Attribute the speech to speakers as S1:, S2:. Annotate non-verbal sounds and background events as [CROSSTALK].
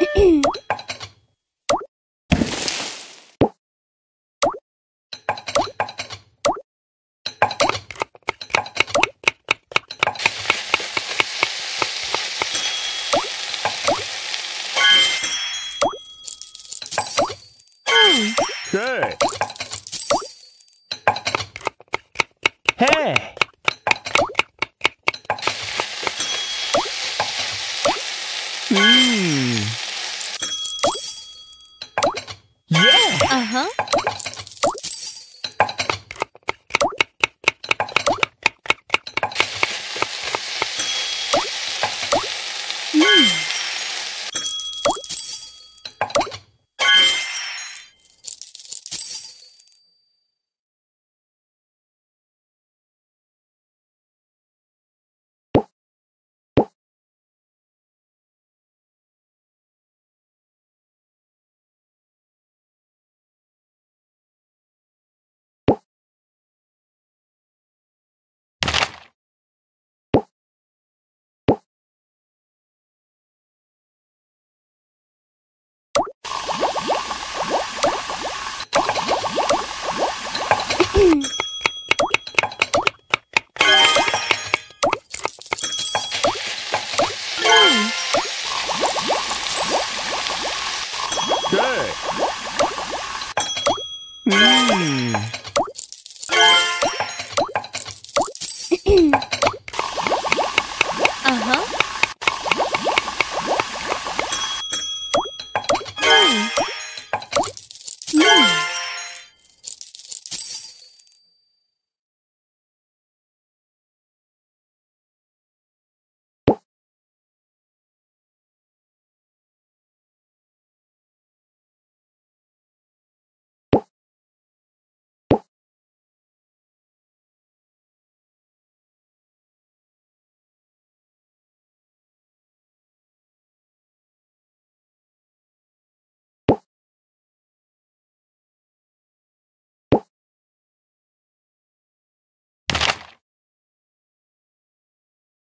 S1: Okay.
S2: Hey!
S3: Yeah! Uh-huh.
S2: day. Mm.
S3: [CLEARS THROAT] uh-huh.